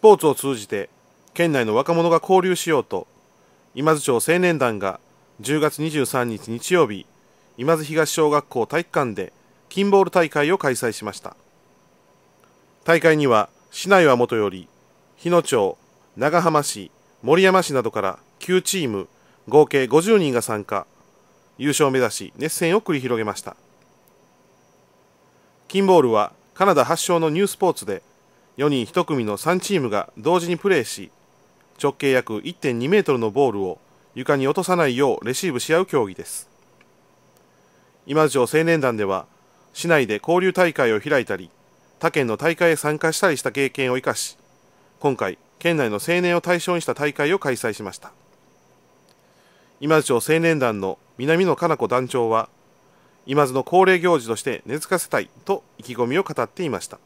スポーツを通じて県内の若者が交流しようと今津町青年団が10月23日日曜日今津東小学校体育館で金ボール大会を開催しました大会には市内はもとより日野町長浜市森山市などから9チーム合計50人が参加優勝を目指し熱戦を繰り広げました金ボールはカナダ発祥のニュースポーツで4人1組の3チームが同時にプレーし直径約1.2メートルのボールを床に落とさないようレシーブし合う競技です今城青年団では市内で交流大会を開いたり他県の大会へ参加したりした経験を生かし今回県内の青年を対象にした大会を開催しました今津町青年団の南野加奈子団長は今津の恒例行事として根付かせたいと意気込みを語っていました